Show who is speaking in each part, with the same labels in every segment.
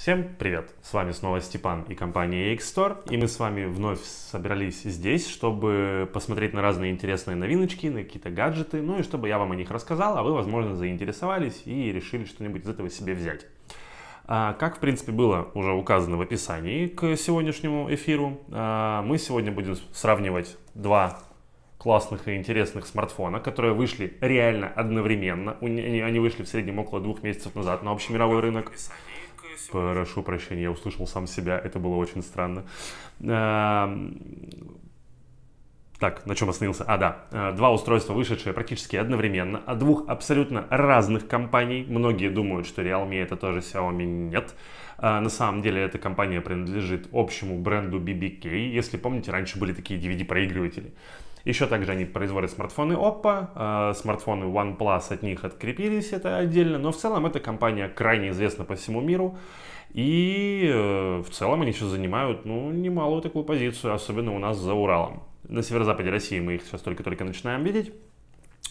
Speaker 1: Всем привет! С вами снова Степан и компания AX Store, и мы с вами вновь собрались здесь, чтобы посмотреть на разные интересные новиночки, на какие-то гаджеты, ну и чтобы я вам о них рассказал, а вы, возможно, заинтересовались и решили что-нибудь из этого себе взять. А, как, в принципе, было уже указано в описании к сегодняшнему эфиру, а, мы сегодня будем сравнивать два классных и интересных смартфона, которые вышли реально одновременно. Они вышли в среднем около двух месяцев назад на общемировой рынок. Прошу прощения, я услышал сам себя, это было очень странно. Эм, так, на чем остановился? А, да. Э, два устройства, вышедшие практически одновременно, от двух абсолютно разных компаний. Многие думают, что Realme это тоже Xiaomi. Нет. Э, на самом деле эта компания принадлежит общему бренду BBK. Если помните, раньше были такие DVD-проигрыватели. Еще также они производят смартфоны Oppo, э, смартфоны OnePlus от них открепились, это отдельно, но в целом эта компания крайне известна по всему миру. И э, в целом они сейчас занимают, ну, немалую такую позицию, особенно у нас за Уралом. На северо-западе России мы их сейчас только-только начинаем видеть.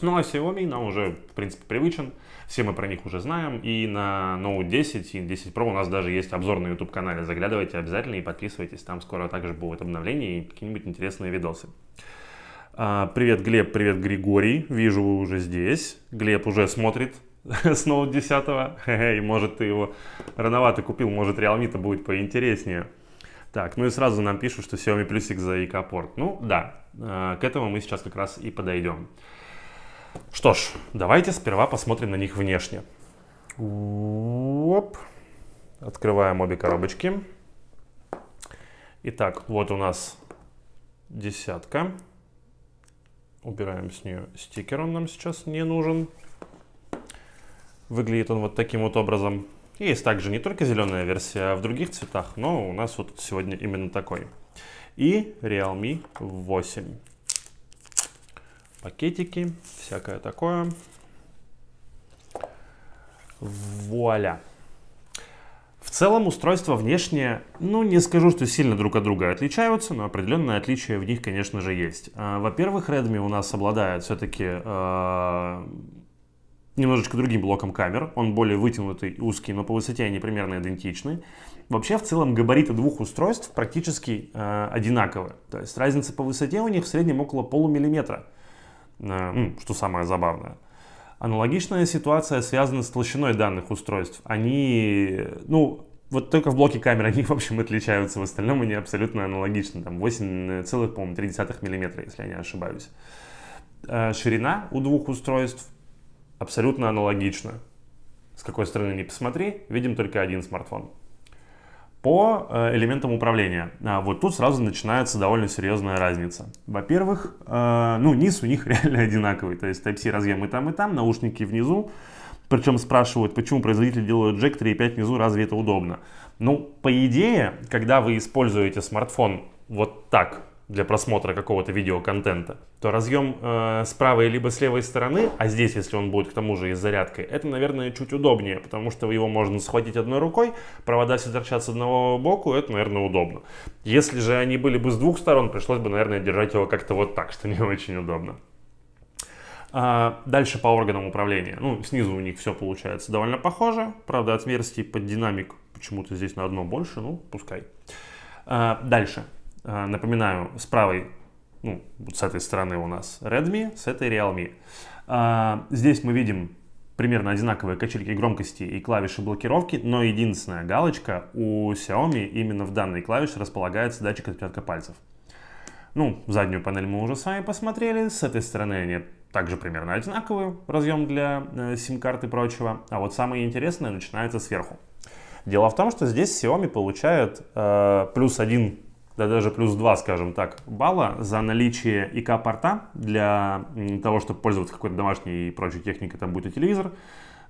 Speaker 1: Ну а Xiaomi нам уже, в принципе, привычен, все мы про них уже знаем, и на Note 10 и 10 Pro у нас даже есть обзор на YouTube-канале, заглядывайте обязательно и подписывайтесь, там скоро также будут обновления и какие-нибудь интересные видосы. А, привет, Глеб, привет, Григорий. Вижу, вы уже здесь. Глеб уже смотрит с Note 10. И может ты его рановато купил, может Realme-то будет поинтереснее. Так, ну и сразу нам пишут, что Xiaomi плюсик за ИК-порт. Ну да, а, к этому мы сейчас как раз и подойдем. Что ж, давайте сперва посмотрим на них внешне. Оп. Открываем обе коробочки. Итак, вот у нас десятка. Убираем с нее стикер, он нам сейчас не нужен. Выглядит он вот таким вот образом. Есть также не только зеленая версия, а в других цветах, но у нас вот сегодня именно такой. И Realme 8. Пакетики, всякое такое. Вуаля! В целом устройства внешне, ну не скажу, что сильно друг от друга отличаются, но определенные отличия в них, конечно же, есть. А, во-первых, Redmi у нас обладает все-таки э, а, немножечко другим блоком камер. Он более вытянутый, узкий, но по высоте они примерно идентичны. Вообще, в целом, габариты двух устройств практически э, одинаковы. То есть разница по высоте у них в среднем около полумиллиметра, э, что самое забавное. Аналогичная ситуация связана с толщиной данных устройств. Они, ну, вот только в блоке камер они, в общем, отличаются. В остальном они абсолютно аналогичны. Там 8,3 э, мм, если я не ошибаюсь. Э, ширина у двух устройств абсолютно аналогична. С какой стороны не посмотри, видим только один смартфон по э, элементам управления. А, вот тут сразу начинается довольно серьезная разница. Во-первых, э, ну низ у них реально одинаковый, то есть Type-C разъем и там, и там, наушники внизу. Причем спрашивают, почему производитель делает джек 3.5 внизу, разве это удобно? Ну, по идее, когда вы используете смартфон вот так, для просмотра какого-то видеоконтента, то разъем э, с правой либо с левой стороны, а здесь, если он будет к тому же и с зарядкой, это, наверное, чуть удобнее, потому что его можно схватить одной рукой, провода все торчат с одного боку, это, наверное, удобно. Если же они были бы с двух сторон, пришлось бы, наверное, держать его как-то вот так, что не очень удобно. А дальше по органам управления. Ну, снизу у них все получается довольно похоже, правда, отверстий под динамик почему-то здесь на одно больше, ну, пускай. А дальше. А, напоминаю, с правой, ну, с этой стороны у нас Redmi, с этой Realme. А, здесь мы видим примерно одинаковые качельки громкости и клавиши блокировки, но единственная галочка у Xiaomi именно в данной клавише располагается датчик отпечатка пальцев. Ну, заднюю панель мы уже с вами посмотрели, с этой стороны они также примерно одинаковые, разъем для э, сим-карт и прочего, а вот самое интересное начинается сверху. Дело в том, что здесь Xiaomi получает э, плюс один да даже плюс 2, скажем так, балла за наличие ИК-порта для того, чтобы пользоваться какой-то домашней и прочей техникой, там будет и телевизор,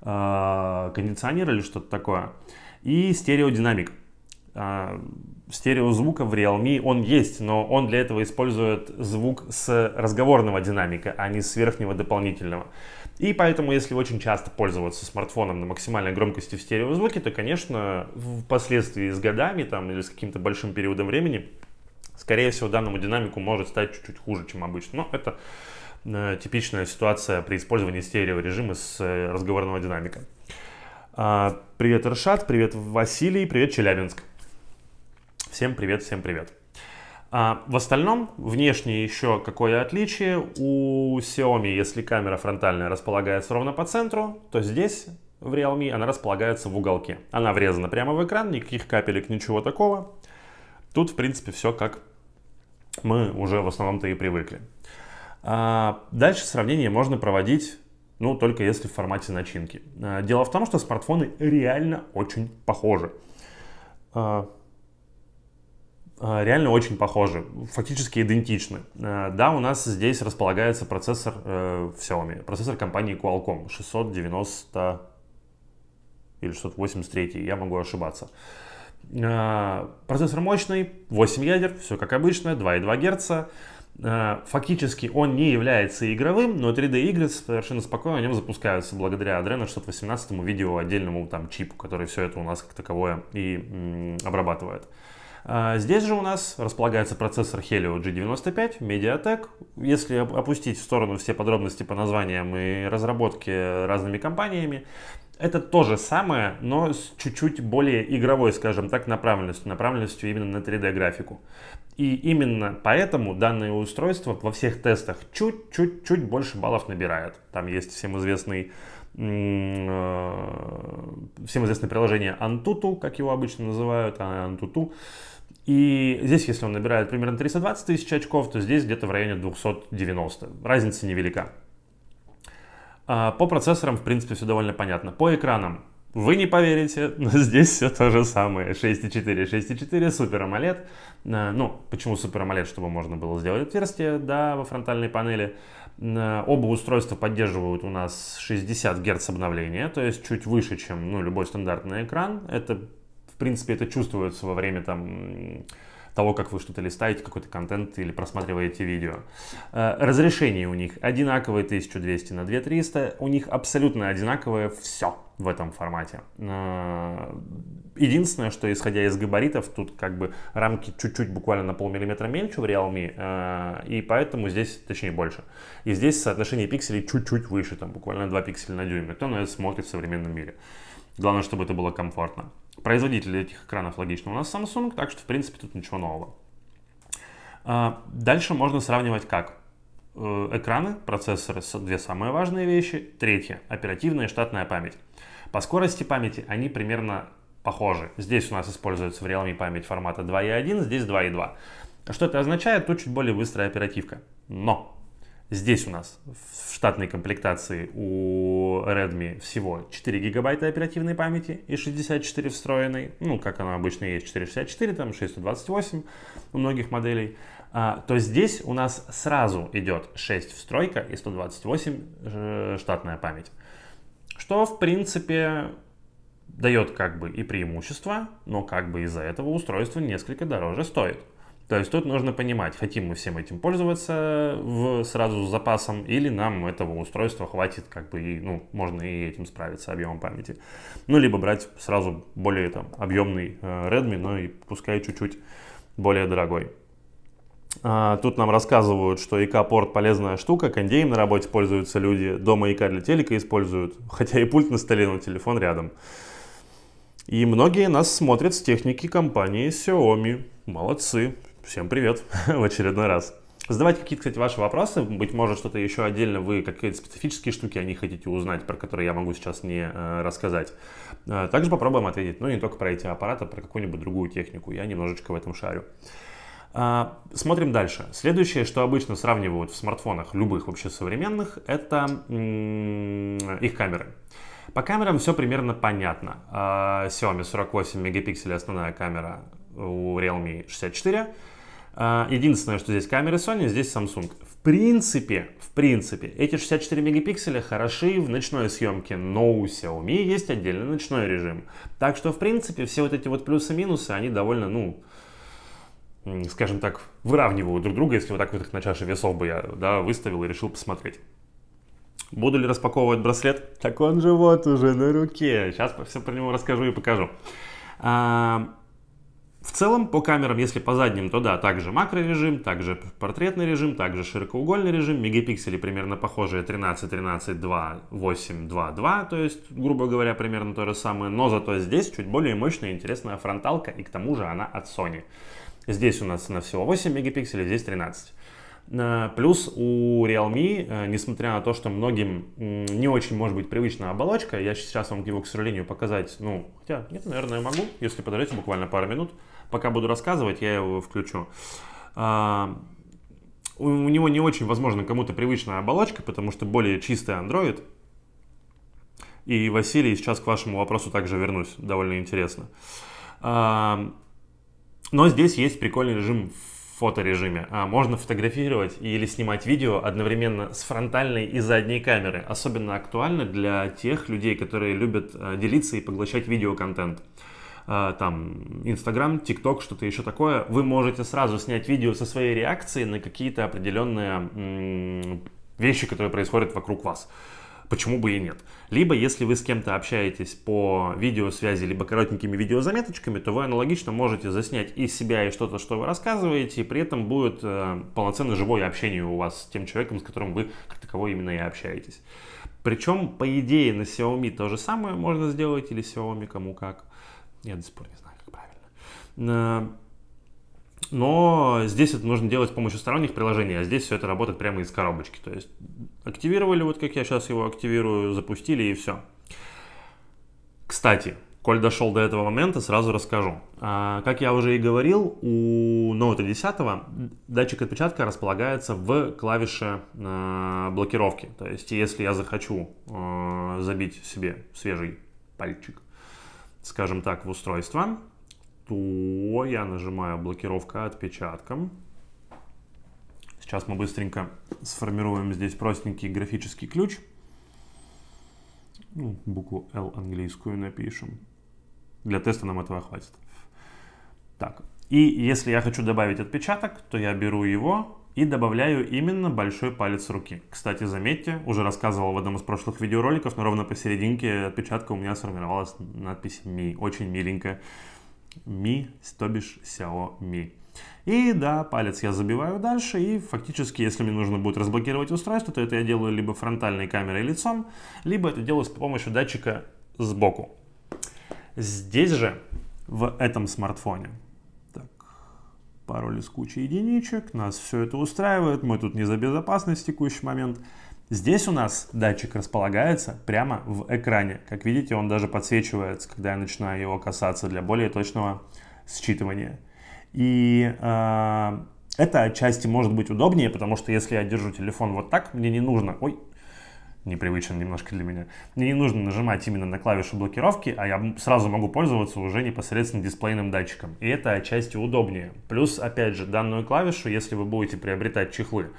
Speaker 1: а, кондиционер или что-то такое, и стереодинамик. А, стереозвука в Realme он есть, но он для этого использует звук с разговорного динамика, а не с верхнего дополнительного. И поэтому, если очень часто пользоваться смартфоном на максимальной громкости в стереозвуке, то, конечно, впоследствии с годами там, или с каким-то большим периодом времени, скорее всего, данному динамику может стать чуть-чуть хуже, чем обычно. Но это э, типичная ситуация при использовании стереорежима с э, разговорного динамика. Э, привет, Иршат, привет, Василий, привет, Челябинск. Всем привет, всем привет. А в остальном, внешне еще какое отличие у Xiaomi, если камера фронтальная располагается ровно по центру, то здесь в Realme она располагается в уголке. Она врезана прямо в экран, никаких капелек, ничего такого. Тут, в принципе, все как мы уже в основном-то и привыкли. А дальше сравнение можно проводить, ну, только если в формате начинки. А дело в том, что смартфоны реально очень похожи. А Э, реально очень похожи, фактически идентичны. Э, да, у нас здесь располагается процессор в э, Xiaomi, процессор компании Qualcomm 690 или 683, я могу ошибаться. Процессор мощный, 8 ядер, все как обычно, 2,2 Гц. Фактически он не является игровым, но 3D игры совершенно спокойно на нем запускаются благодаря Adreno 618 видео отдельному там чипу, который все это у нас как таковое и м, обрабатывает. А, здесь же у нас располагается процессор Helio G95, Mediatek. Если опустить в сторону все подробности по названиям и разработке разными компаниями, это то же самое, но с чуть-чуть более игровой, скажем так, направленностью, направленностью именно на 3D-графику. И именно поэтому данное устройство во всех тестах чуть-чуть-чуть больше баллов набирает. Там есть всем известный Э, всем известное приложение Antutu, как его обычно называют, а, Antutu. И здесь, если он набирает примерно 320 тысяч очков, то здесь где-то в районе 290. Разница невелика. А, по процессорам, в принципе, все довольно понятно. По экранам вы не поверите, но здесь все то же самое. 6.4, 6.4, Super AMOLED. Ну, почему Super AMOLED? Чтобы можно было сделать отверстие, да, во фронтальной панели. Э, оба устройства поддерживают у нас 60 Гц обновления, то есть чуть выше, чем ну, любой стандартный экран. Это, в принципе, это чувствуется во время там, того, как вы что-то листаете, какой-то контент или просматриваете видео. Э, разрешение у них одинаковое 1200 на 2300, у них абсолютно одинаковое все в этом формате. Э, единственное, что исходя из габаритов, тут как бы рамки чуть-чуть буквально на полмиллиметра меньше в Realme, э, и поэтому здесь, точнее, больше. И здесь соотношение пикселей чуть-чуть выше, там буквально 2 пикселя на дюйм. Кто на это смотрит в современном мире? Главное, чтобы это было комфортно производитель этих экранов логично у нас Samsung, так что, в принципе, тут ничего нового. А, дальше можно сравнивать как? Э, экраны, процессоры — две самые важные вещи. Третье — оперативная и штатная память. По скорости памяти они примерно похожи. Здесь у нас используется в Realme память формата 2.1, здесь 2.2. Что это означает? Тут чуть более быстрая оперативка. Но Здесь у нас в штатной комплектации у Redmi всего 4 гигабайта оперативной памяти и 64 встроенной. Ну, как она обычно есть, 464, там 628 у многих моделей. А, то здесь у нас сразу идет 6 встройка и 128 э, штатная память. Что, в принципе, дает как бы и преимущество, но как бы из-за этого устройство несколько дороже стоит. То есть тут нужно понимать, хотим мы всем этим пользоваться в, сразу с запасом, или нам этого устройства хватит, как бы, и, ну, можно и этим справиться, объемом памяти. Ну, либо брать сразу более там объемный э, Redmi, но и пускай чуть-чуть более дорогой. А, тут нам рассказывают, что ИК-порт полезная штука, кондеем на работе пользуются люди, дома ИК для телека используют, хотя и пульт на столе, но телефон рядом. И многие нас смотрят с техники компании Xiaomi. Молодцы, Всем привет в очередной раз. Задавайте какие-то, кстати, ваши вопросы. Быть может, что-то еще отдельно вы, какие-то специфические штуки о них хотите узнать, про которые я могу сейчас не э, рассказать. Э, также попробуем ответить, ну, не только про эти аппараты, а про какую-нибудь другую технику. Я немножечко в этом шарю. Э, смотрим дальше. Следующее, что обычно сравнивают в смартфонах, любых вообще современных, это их камеры. По камерам все примерно понятно. А, Xiaomi 48 мегапикселей основная камера, у Realme 64. А, единственное, что здесь камеры Sony, здесь Samsung. В принципе, в принципе, эти 64 мегапикселя хороши в ночной съемке, но у Xiaomi есть отдельный ночной режим. Так что, в принципе, все вот эти вот плюсы-минусы, они довольно, ну, скажем так, выравнивают друг друга, если вот так вот их на чаше весов бы я да, выставил и решил посмотреть. Буду ли распаковывать браслет? Так он же вот уже на руке. Сейчас все про него расскажу и покажу. А, в целом, по камерам, если по задним, то да, также макрорежим, также портретный режим, также широкоугольный режим, мегапиксели примерно похожие 13, 13, 2, 8, 2, 2, то есть, грубо говоря, примерно то же самое, но зато здесь чуть более мощная и интересная фронталка, и к тому же она от Sony. Здесь у нас на всего 8 мегапикселей, здесь 13. Э, плюс у Realme, э, несмотря на то, что многим не очень может быть привычна оболочка, я сейчас вам его, к сожалению, показать, ну, хотя, нет, наверное, могу, если подождете буквально пару минут. Пока буду рассказывать, я его включу. Э, у него не очень, возможно, кому-то привычная оболочка, потому что более чистый Android. И, Василий, сейчас к вашему вопросу также вернусь, довольно интересно. Но здесь есть прикольный режим фоторежиме, а можно фотографировать или снимать видео одновременно с фронтальной и задней камеры. Особенно актуально для тех людей, которые любят а, делиться и поглощать видеоконтент. А, там Инстаграм, ТикТок, что-то еще такое. Вы можете сразу снять видео со своей реакции на какие-то определенные вещи, которые происходят вокруг вас почему бы и нет. Либо, если вы с кем-то общаетесь по видеосвязи, либо коротенькими видеозаметочками, то вы аналогично можете заснять и себя, и что-то, что вы рассказываете, и при этом будет э, полноценно живое общение у вас с тем человеком, с которым вы как таково именно и общаетесь. Причем, по идее, на Xiaomi то же самое можно сделать, или Xiaomi кому как. Я до сих пор не знаю, как правильно. Э, но здесь это нужно делать с помощью сторонних приложений, а здесь все это работает прямо из коробочки. То есть активировали, вот как я сейчас его активирую, запустили и все. Кстати, коль дошел до этого момента, сразу расскажу. А, как я уже и говорил, у Note 10 датчик отпечатка располагается в клавише а, блокировки. То есть, если я захочу а, забить себе свежий пальчик, скажем так, в устройство, то я нажимаю блокировка отпечатком. Сейчас мы быстренько сформируем здесь простенький графический ключ. Ну, букву L английскую напишем. Для теста нам этого хватит. Так, и если я хочу добавить отпечаток, то я беру его и добавляю именно большой палец руки. Кстати, заметьте, уже рассказывал в одном из прошлых видеороликов, но ровно посерединке отпечатка у меня сформировалась надпись «Ми». Очень миленькая. Mi, то бишь Xiaomi. И да, палец я забиваю дальше, и фактически, если мне нужно будет разблокировать устройство, то это я делаю либо фронтальной камерой лицом, либо это делаю с помощью датчика сбоку. Здесь же, в этом смартфоне, так, пароль из кучи единичек, нас все это устраивает, мы тут не за безопасность в текущий момент, Здесь у нас датчик располагается прямо в экране. Как видите, он даже подсвечивается, когда я начинаю его касаться для более точного считывания. И э, это отчасти может быть удобнее, потому что если я держу телефон вот так, мне не нужно... Ой, непривычно немножко для меня. Мне не нужно нажимать именно на клавишу блокировки, а я сразу могу пользоваться уже непосредственно дисплейным датчиком. И это отчасти удобнее. Плюс, опять же, данную клавишу, если вы будете приобретать чехлы,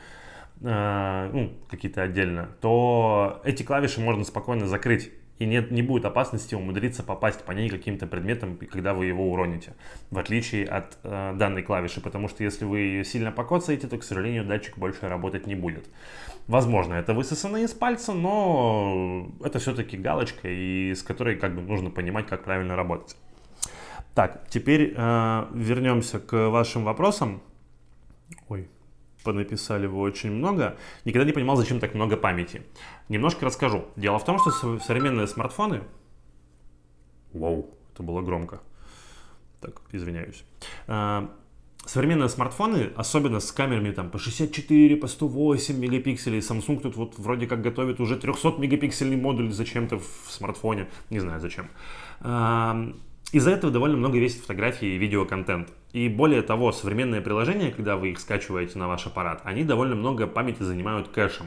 Speaker 1: а, ну, какие-то отдельно, то эти клавиши можно спокойно закрыть. И нет, не будет опасности умудриться попасть по ней каким-то предметом, когда вы его уроните. В отличие от э, данной клавиши, потому что если вы ее сильно покоцаете, то, к сожалению, датчик больше работать не будет. Возможно, это высосано e из пальца, но это все-таки галочка, и с которой как бы нужно понимать, как правильно работать. Так, теперь э, вернемся к вашим вопросам. Ой, понаписали вы очень много, никогда не понимал, зачем так много памяти. Немножко расскажу. Дело в том, что современные смартфоны... Вау, это было громко. Так, извиняюсь. А, современные смартфоны, особенно с камерами там по 64, по 108 мегапикселей, Samsung тут вот вроде как готовит уже 300 мегапиксельный модуль зачем-то в смартфоне, не знаю зачем а, из-за этого довольно много весит фотографии и видеоконтент. И более того, современные приложения, когда вы их скачиваете на ваш аппарат, они довольно много памяти занимают кэшем.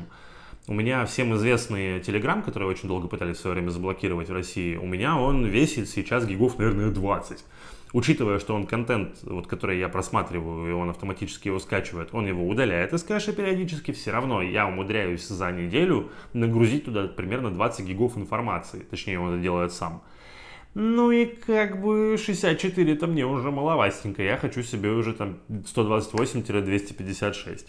Speaker 1: У меня всем известный Telegram, который очень долго пытались в свое время заблокировать в России, у меня он весит сейчас гигов, наверное, 20. Учитывая, что он контент, вот, который я просматриваю, и он автоматически его скачивает, он его удаляет из кэша периодически, все равно я умудряюсь за неделю нагрузить туда примерно 20 гигов информации. Точнее, он это делает сам. Ну и как бы 64 это мне уже маловастенько. Я хочу себе уже там 128-256.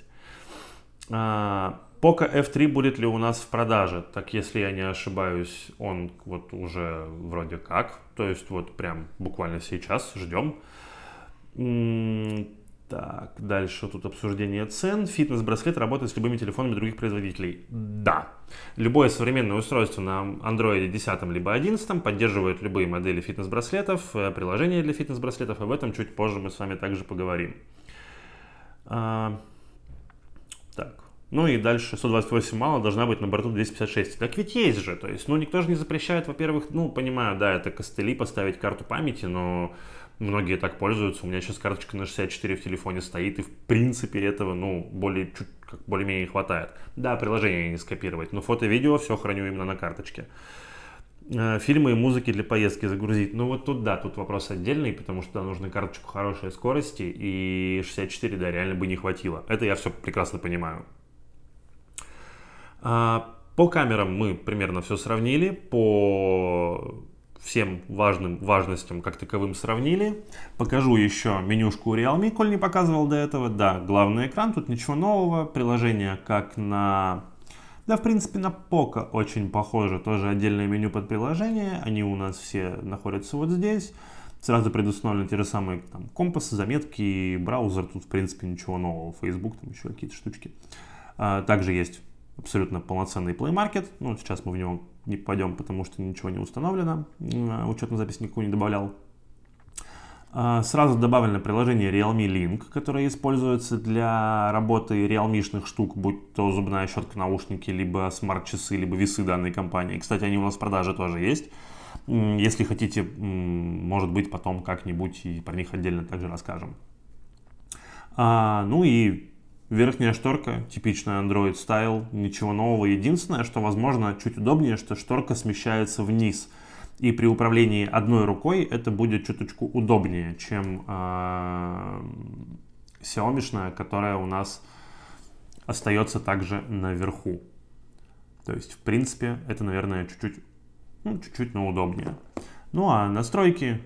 Speaker 1: А, Poco F3 будет ли у нас в продаже? Так, если я не ошибаюсь, он вот уже вроде как. То есть вот прям буквально сейчас ждем. Так, дальше тут обсуждение цен. Фитнес-браслет работает с любыми телефонами других производителей. Да. Любое современное устройство на Android 10 либо 11 поддерживает любые модели фитнес-браслетов, э, приложения для фитнес-браслетов. Об этом чуть позже мы с вами также поговорим. А, так. Ну и дальше 128 мало должна быть на борту 256. Так ведь есть же. То есть, ну никто же не запрещает, во-первых, ну понимаю, да, это костыли поставить карту памяти, но Многие так пользуются. У меня сейчас карточка на 64 в телефоне стоит, и в принципе этого, ну, более, чуть, как, более-менее хватает. Да, приложение не скопировать, но фото-видео все храню именно на карточке э, фильмы и музыки для поездки загрузить. Ну вот тут да, тут вопрос отдельный, потому что нужно карточку хорошей скорости, и 64, да, реально бы не хватило. Это я все прекрасно понимаю. А, по камерам мы примерно все сравнили, по всем важным важностям как таковым сравнили. Покажу еще менюшку Realme, коль не показывал до этого. Да, главный экран, тут ничего нового. Приложение как на... Да, в принципе, на Poco очень похоже. Тоже отдельное меню под приложение. Они у нас все находятся вот здесь. Сразу предустановлены те же самые там, компасы, заметки, браузер. Тут, в принципе, ничего нового. Facebook, там еще какие-то штучки. А, также есть абсолютно полноценный Play Market. Ну, сейчас мы в него не пойдем, потому что ничего не установлено. А, Учетную запись никакую не добавлял. А, сразу добавлено приложение Realme Link, которое используется для работы realme штук, будь то зубная щетка, наушники, либо смарт-часы, либо весы данной компании. Кстати, они у нас в продаже тоже есть. Если хотите, может быть, потом как-нибудь и про них отдельно также расскажем. А, ну и Верхняя шторка, типичная Android Style, ничего нового. Единственное, что, возможно, чуть удобнее, что шторка смещается вниз. И при управлении одной рукой это будет чуточку удобнее, чем э, а, Xiaomi, которая у нас остается также наверху. То есть, в принципе, это, наверное, чуть-чуть, ну, чуть-чуть, но удобнее. Ну а настройки,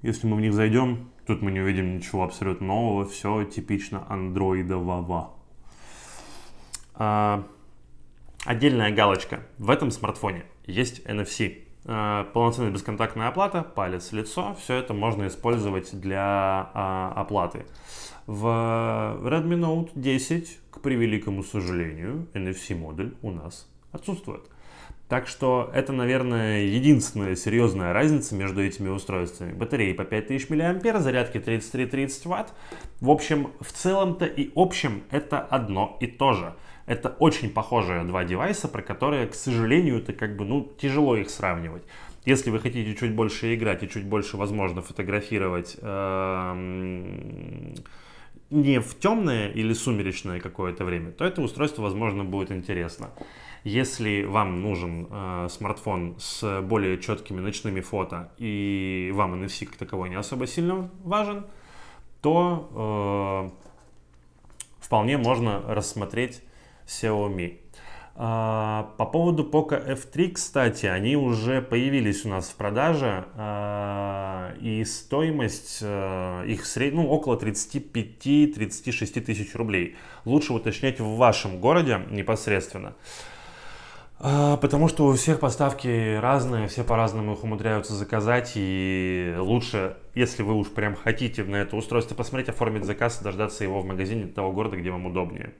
Speaker 1: если мы в них зайдем, Тут мы не увидим ничего абсолютно нового, все типично андроидового. А, отдельная галочка. В этом смартфоне есть NFC. А, полноценная бесконтактная оплата, палец, лицо. Все это можно использовать для а, оплаты. В Redmi Note 10, к превеликому сожалению, NFC модуль у нас отсутствует. Так что это, наверное, единственная серьезная разница между этими устройствами. Батареи по 5000 мА, зарядки 33-30 Вт. В общем, в целом-то и общем это одно и то же. Это очень похожие два девайса, про которые, к сожалению, это как бы, ну, тяжело их сравнивать. Если вы хотите чуть больше играть и чуть больше, возможно, фотографировать эм, не в темное или сумеречное какое-то время, то это устройство, возможно, будет интересно. Если вам нужен э, смартфон с более четкими ночными фото и вам NFC как таковой не особо сильно важен, то э, вполне можно рассмотреть Xiaomi. А, по поводу Poco F3, кстати, они уже появились у нас в продаже, э, и стоимость э, их сред... ну, около 35-36 тысяч рублей. Лучше уточнять в вашем городе непосредственно. А, потому что у всех поставки разные, все по-разному их умудряются заказать, и лучше, если вы уж прям хотите на это устройство посмотреть, оформить заказ и дождаться его в магазине того города, где вам удобнее.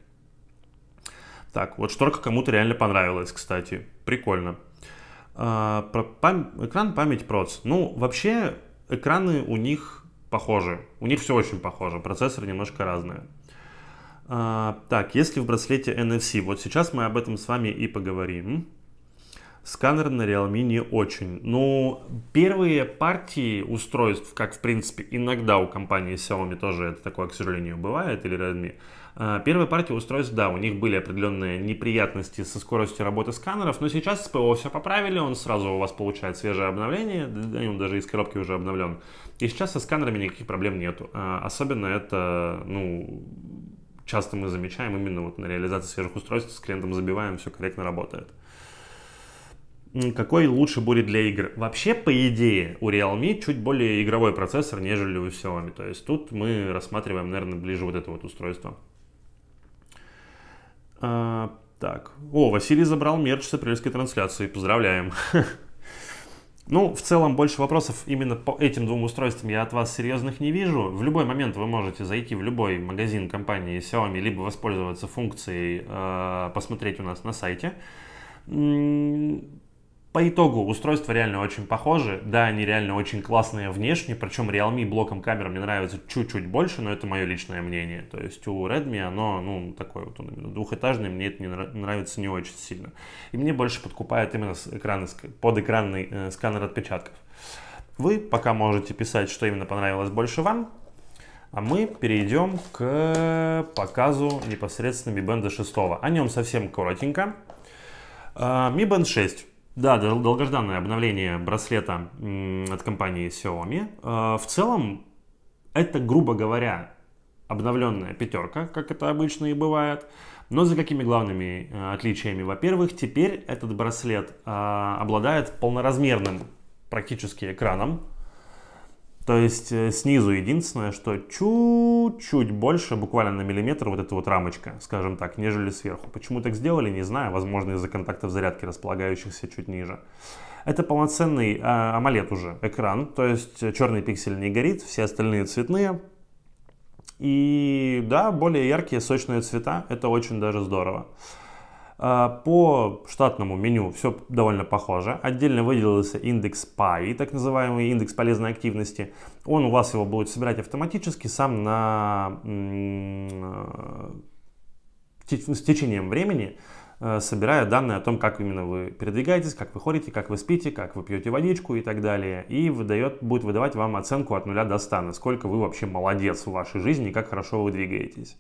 Speaker 1: Так, вот шторка кому-то реально понравилась, кстати. Прикольно. А, про пам... Экран память проц. Ну, вообще, экраны у них похожи. У них все очень похоже, процессоры немножко разные. А, так, если в браслете NFC, вот сейчас мы об этом с вами и поговорим. Сканер на Realme не очень. Ну, первые партии устройств, как в принципе иногда у компании Xiaomi тоже это такое, к сожалению, бывает, или Redmi, а, Первые партии устройств, да, у них были определенные неприятности со скоростью работы сканеров, но сейчас с ПО все поправили, он сразу у вас получает свежее обновление, он даже из коробки уже обновлен. И сейчас со сканерами никаких проблем нету. А, особенно это, ну, часто мы замечаем именно вот на реализации свежих устройств, с клиентом забиваем, все корректно работает. Какой лучше будет для игр? Вообще, по идее, у Realme чуть более игровой процессор, нежели у Xiaomi. То есть тут мы рассматриваем, наверное, ближе вот это вот устройство. А, так. О, Василий забрал мерч с апрельской трансляции. Поздравляем. Ну, в целом, больше вопросов именно по этим двум устройствам я от вас серьезных не вижу. В любой момент вы можете зайти в любой магазин компании Xiaomi, либо воспользоваться функцией э, «Посмотреть у нас на сайте». По итогу устройства реально очень похожи, да, они реально очень классные внешне, причем Realme блоком камер мне нравится чуть-чуть больше, но это мое личное мнение. То есть у Redmi оно, ну, такое вот, он двухэтажный, мне это не нравится не очень сильно. И мне больше подкупает именно экран подэкранный э, сканер отпечатков. Вы пока можете писать, что именно понравилось больше вам, а мы перейдем к показу непосредственно Mi Band 6. О нем совсем коротенько. А, Mi Band 6 да, долгожданное обновление браслета от компании Xiaomi. А, в целом, это, грубо говоря, обновленная пятерка, как это обычно и бывает. Но за какими главными э, отличиями? Во-первых, теперь этот браслет а, обладает полноразмерным практически экраном то есть э, снизу единственное, что чуть-чуть больше, буквально на миллиметр, вот эта вот рамочка, скажем так, нежели сверху. Почему так сделали, не знаю. Возможно, из-за контактов зарядки, располагающихся чуть ниже. Это полноценный а, AMOLED уже экран, то есть э, черный пиксель не горит, все остальные цветные. И да, более яркие, сочные цвета, это очень даже здорово. А, по штатному меню все довольно похоже. Отдельно выделился индекс PAI, так называемый индекс полезной активности. Он у вас его будет собирать автоматически сам на... Э, с течением времени э, собирая данные о том, как именно вы передвигаетесь, как вы ходите, как вы спите, как вы пьете водичку и так далее. И выдает, будет выдавать вам оценку от 0 до 100, насколько вы вообще молодец в вашей жизни и как хорошо вы двигаетесь.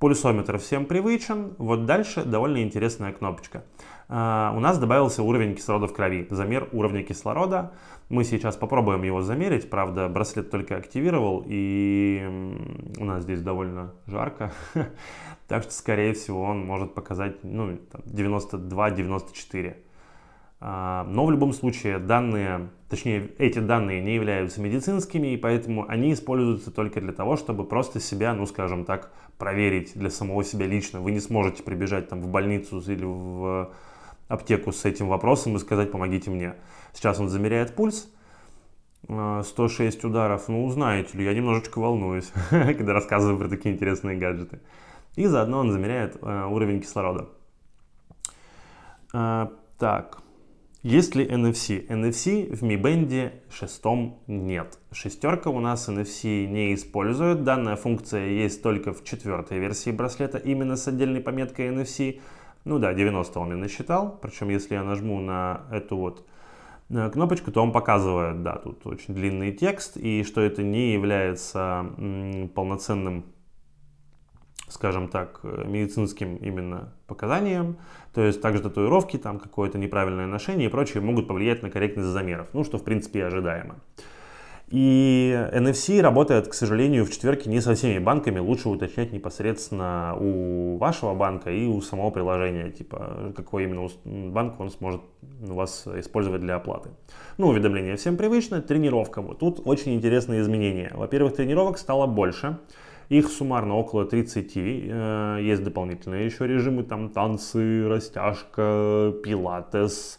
Speaker 1: Пульсометр всем привычен. Вот дальше довольно интересная кнопочка. А, у нас добавился уровень кислорода в крови, замер уровня кислорода. Мы сейчас попробуем его замерить, правда, браслет только активировал, и у нас здесь довольно жарко, так что, скорее всего, он может показать ну, 92-94. А, но в любом случае данные, точнее эти данные не являются медицинскими, и поэтому они используются только для того, чтобы просто себя, ну скажем так, проверить для самого себя лично. Вы не сможете прибежать там в больницу или в аптеку с этим вопросом и сказать «помогите мне». Сейчас он замеряет пульс, 106 э, ударов, ну узнаете ли, я немножечко волнуюсь, когда рассказываю про такие интересные гаджеты. И заодно он замеряет э, уровень кислорода. Э, так, есть ли NFC? NFC в Mi Band 6 нет. Шестерка у нас NFC не использует. Данная функция есть только в четвертой версии браслета, именно с отдельной пометкой NFC. Ну да, 90 он мне насчитал. Причем, если я нажму на эту вот э, кнопочку, то он показывает, да, тут очень длинный текст, и что это не является полноценным скажем так, э, медицинским именно показаниям, то есть также татуировки, там какое-то неправильное ношение и прочее могут повлиять на корректность замеров, ну что в принципе и ожидаемо. И NFC работает, к сожалению, в четверке не со всеми банками. Лучше уточнять непосредственно у вашего банка и у самого приложения, типа какой именно банк он сможет вас использовать для оплаты. Ну, уведомление всем привычно. Тренировка. Вот тут очень интересные изменения. Во-первых, тренировок стало больше. Их суммарно около 30. Э, есть дополнительные еще режимы, там танцы, растяжка, пилатес,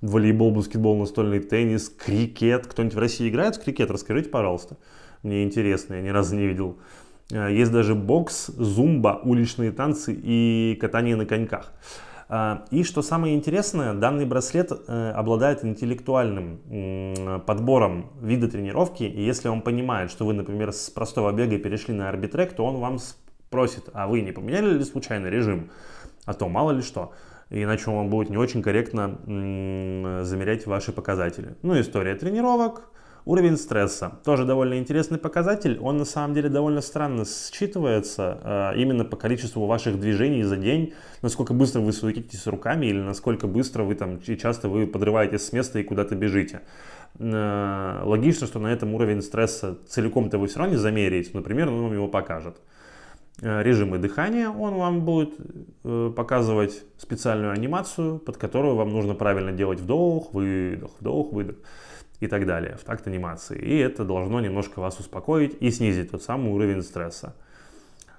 Speaker 1: волейбол, баскетбол, настольный теннис, крикет. Кто-нибудь в России играет в крикет? Расскажите, пожалуйста. Мне интересно, я ни разу не видел. Э, есть даже бокс, зумба, уличные танцы и катание на коньках. А, и что самое интересное, данный браслет э, обладает интеллектуальным подбором вида тренировки. И если он понимает, что вы, например, с простого бега перешли на арбитрек, то он вам спросит, а вы не поменяли ли случайно режим? А то мало ли что. Иначе он будет не очень корректно замерять ваши показатели. Ну, история тренировок, Уровень стресса тоже довольно интересный показатель. Он на самом деле довольно странно считывается э, именно по количеству ваших движений за день, насколько быстро вы суетитесь руками или насколько быстро вы там и часто вы подрываетесь с места и куда-то бежите. Э, логично, что на этом уровень стресса целиком-то вы все равно не замеряете, например, он вам его покажет э, режимы дыхания, он вам будет показывать специальную анимацию, под которую вам нужно правильно делать вдох, выдох, вдох, выдох и так далее в такт анимации. И это должно немножко вас успокоить и снизить тот самый уровень стресса.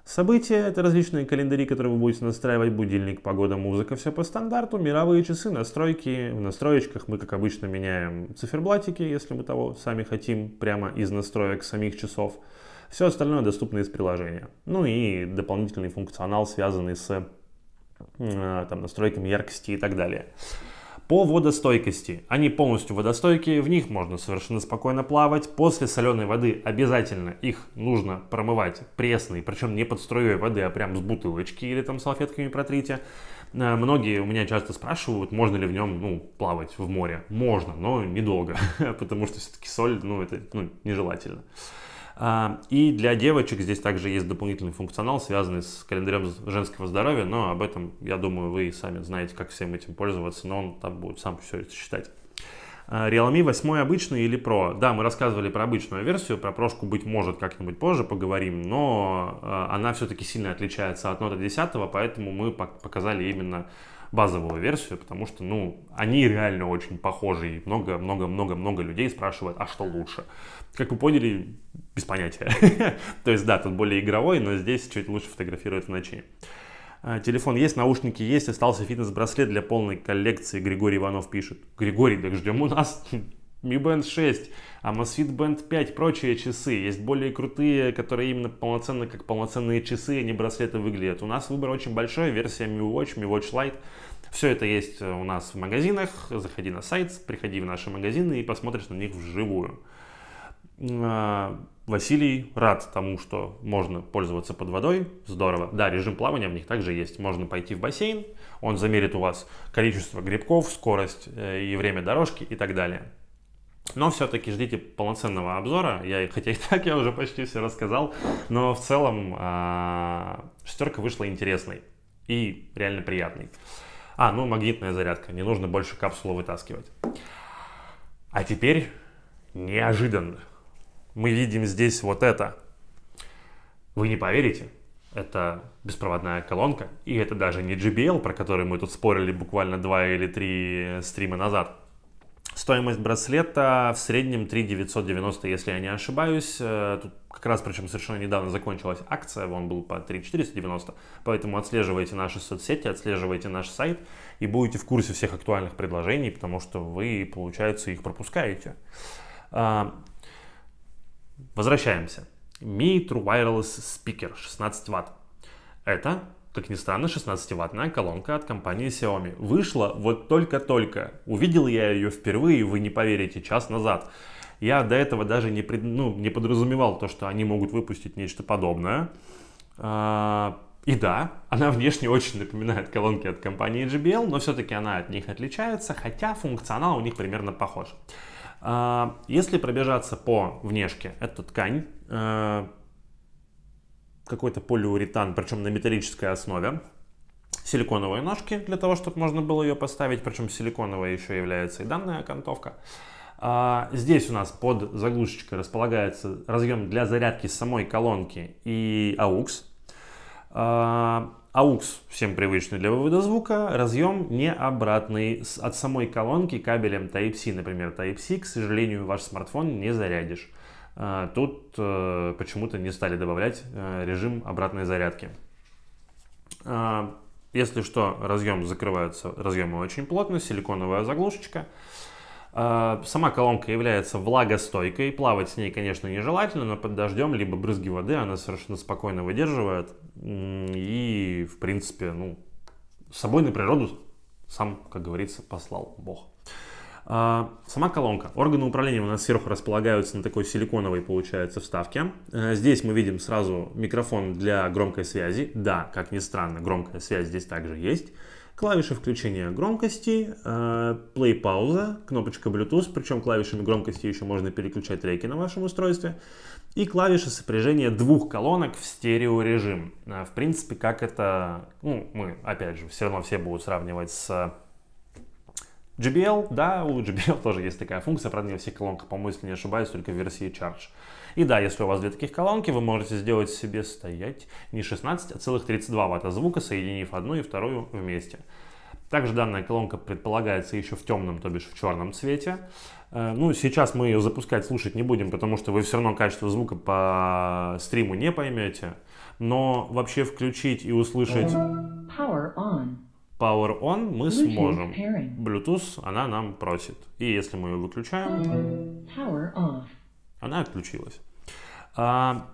Speaker 1: События — это различные календари, которые вы будете настраивать, будильник, погода, музыка, все по стандарту, мировые часы, настройки. В настроечках мы, как обычно, меняем циферблатики, если мы того сами хотим, прямо из настроек самих часов. Все остальное доступно из приложения. Ну и дополнительный функционал, связанный с э, там, настройками яркости и так далее по водостойкости. Они полностью водостойкие, в них можно совершенно спокойно плавать. После соленой воды обязательно их нужно промывать пресной, причем не под струей воды, а прям с бутылочки или там салфетками протрите. Э, многие у меня часто спрашивают, можно ли в нем ну, плавать в море. Можно, но недолго, потому что все-таки соль, ну это ну, нежелательно. А, и для девочек здесь также есть дополнительный функционал, связанный с календарем женского здоровья, но об этом, я думаю, вы и сами знаете, как всем этим пользоваться, но он там будет сам все это считать. А, Realme 8 обычный или Pro? Да, мы рассказывали про обычную версию, про прошку, быть может, как-нибудь позже поговорим, но а, она все-таки сильно отличается от Note 10, поэтому мы показали именно базовую версию, потому что, ну, они реально очень похожи, и много-много-много-много людей спрашивают, а что лучше? как вы поняли, без понятия. То есть, да, тут более игровой, но здесь чуть лучше фотографирует в ночи. А, телефон есть, наушники есть, остался фитнес-браслет для полной коллекции, Григорий Иванов пишет. Григорий, так ждем у нас Mi Band 6, Amazfit Band 5, прочие часы. Есть более крутые, которые именно полноценные, как полноценные часы, а не браслеты выглядят. У нас выбор очень большой, версия Mi Watch, Mi Watch Lite. Все это есть у нас в магазинах. Заходи на сайт, приходи в наши магазины и посмотришь на них вживую. А, Василий рад тому, что можно пользоваться под водой. Здорово. Да, режим плавания в них также есть. Можно пойти в бассейн, он замерит у вас количество грибков, скорость э, и время дорожки и так далее. Но все-таки ждите полноценного обзора. Я, хотя и так я уже почти все рассказал, но в целом а, шестерка вышла интересной и реально приятной. А, ну магнитная зарядка. Не нужно больше капсулу вытаскивать. А теперь неожиданно мы видим здесь вот это. Вы не поверите, это беспроводная колонка, и это даже не JBL, про который мы тут спорили буквально 2 или 3 э, стрима назад. Стоимость браслета в среднем 3990, если я не ошибаюсь. Э, тут как раз, причем совершенно недавно закончилась акция, он был по 3490. Поэтому отслеживайте наши соцсети, отслеживайте наш сайт и будете в курсе всех актуальных предложений, потому что вы, получается, их пропускаете. А, Возвращаемся. Mi True Wireless Speaker 16 Вт. Это, как ни странно, 16-ваттная колонка от компании Xiaomi. Вышла вот только-только. Увидел я ее впервые, вы не поверите, час назад. Я до этого даже не, пред, ну, не подразумевал то, что они могут выпустить нечто подобное. А, и да, она внешне очень напоминает колонки от компании JBL, но все-таки она от них отличается, хотя функционал у них примерно похож. А, если пробежаться по внешке, это ткань, а, какой-то полиуретан, причем на металлической основе, силиконовые ножки для того, чтобы можно было ее поставить, причем силиконовая еще является и данная окантовка. А, здесь у нас под заглушечкой располагается разъем для зарядки самой колонки и AUX. AUX всем привычный для вывода звука, разъем не обратный. От самой колонки кабелем Type-C, например, Type-C, к сожалению, ваш смартфон не зарядишь. А, тут э, почему-то не стали добавлять э, режим обратной зарядки. А, если что, разъем закрывается, разъемы очень плотно, силиконовая заглушечка. А, сама колонка является влагостойкой, плавать с ней, конечно, нежелательно, но под дождем либо брызги воды она совершенно спокойно выдерживает. И, в принципе, ну, с собой на природу сам, как говорится, послал Бог. А, сама колонка. Органы управления у нас сверху располагаются на такой силиконовой, получается, вставке. Э, здесь мы видим сразу микрофон для громкой связи. Да, как ни странно, громкая связь здесь также есть клавиши включения громкости, э, play пауза, кнопочка Bluetooth, причем клавишами громкости еще можно переключать треки на вашем устройстве, и клавиши сопряжения двух колонок в стереорежим. Э, в принципе, как это, ну, мы, опять же, все равно все будут сравнивать с JBL, э, да, у JBL тоже есть такая функция, правда, не во всех колонках, по-моему, если не ошибаюсь, только в версии Charge. И да, если у вас две таких колонки, вы можете сделать себе стоять не 16, а целых 32 ватта звука, соединив одну и вторую вместе. Также данная колонка предполагается еще в темном, то бишь в черном цвете. Э, ну, сейчас мы ее запускать, слушать не будем, потому что вы все равно качество звука по стриму не поймете. Но вообще включить и услышать Power on, Power on мы Bluetooth сможем. Bluetooth она нам просит. И если мы ее выключаем... Power off. Она отключилась. А,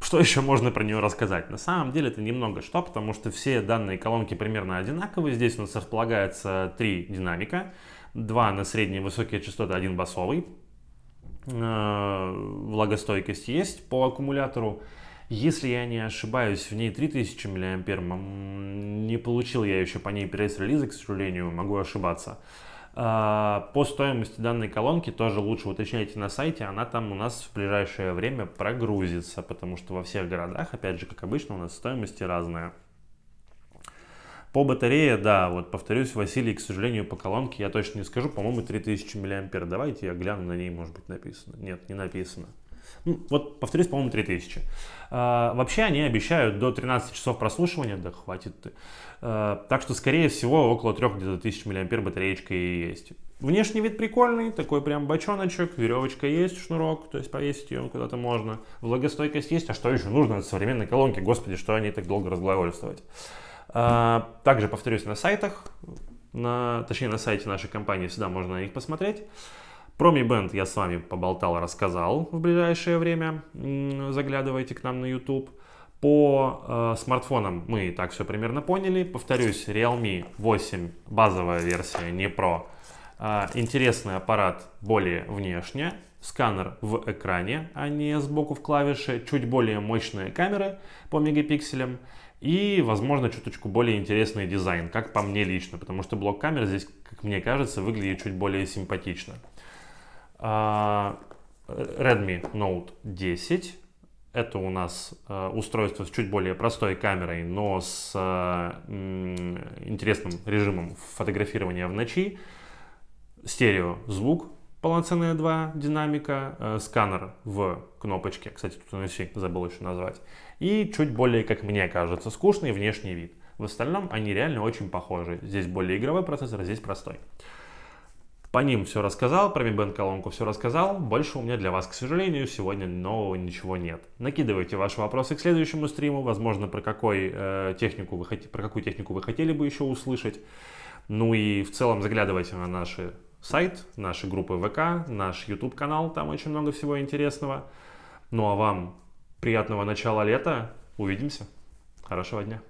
Speaker 1: что еще можно про нее рассказать? На самом деле это немного что, потому что все данные колонки примерно одинаковые. Здесь у нас располагается три динамика. Два на средние высокие частоты, один басовый. А, влагостойкость есть по аккумулятору. Если я не ошибаюсь, в ней 3000 мА. Не получил я еще по ней пресс-релизы, к сожалению, могу ошибаться. А, по стоимости данной колонки тоже лучше уточняйте на сайте, она там у нас в ближайшее время прогрузится, потому что во всех городах, опять же, как обычно, у нас стоимости разные. По батарее, да, вот повторюсь, Василий, к сожалению, по колонке я точно не скажу, по-моему, 3000 мА. Давайте я гляну, на ней может быть написано. Нет, не написано. Ну, вот, повторюсь, по-моему, 3000. А, вообще они обещают до 13 часов прослушивания, да хватит. А, так что, скорее всего, около 3 тысяч миллиампер батареечка и есть. Внешний вид прикольный, такой прям бочоночек, веревочка есть, шнурок, то есть повесить ее куда-то можно. Влагостойкость есть, а что еще нужно от современной колонки? Господи, что они так долго разглагольствовать. А, также, повторюсь, на сайтах, на, точнее на сайте нашей компании всегда можно их посмотреть. Про Mi Band я с вами поболтал, рассказал в ближайшее время. Заглядывайте к нам на YouTube. По э, смартфонам мы и так все примерно поняли. Повторюсь, Realme 8 базовая версия, не Pro. Э, интересный аппарат более внешне. Сканер в экране, а не сбоку в клавише. Чуть более мощные камеры по мегапикселям. И, возможно, чуточку более интересный дизайн, как по мне лично. Потому что блок камер здесь, как мне кажется, выглядит чуть более симпатично. А, Redmi Note 10. Это у нас э, устройство с чуть более простой камерой, но с э, интересным режимом фотографирования в ночи. Стерео звук, полноценные два динамика, э, сканер в кнопочке, кстати, тут NFC забыл еще назвать, и чуть более, как мне кажется, скучный внешний вид. В остальном они реально очень похожи. Здесь более игровой процессор, здесь простой. По ним все рассказал, про Mi Band колонку все рассказал. Больше у меня для вас, к сожалению, сегодня нового ничего нет. Накидывайте ваши вопросы к следующему стриму, возможно, про, какой, э, технику вы, про какую технику вы хотели бы еще услышать. Ну и в целом заглядывайте на наши сайт, наши группы ВК, наш YouTube канал, там очень много всего интересного. Ну а вам приятного начала лета, увидимся, хорошего дня.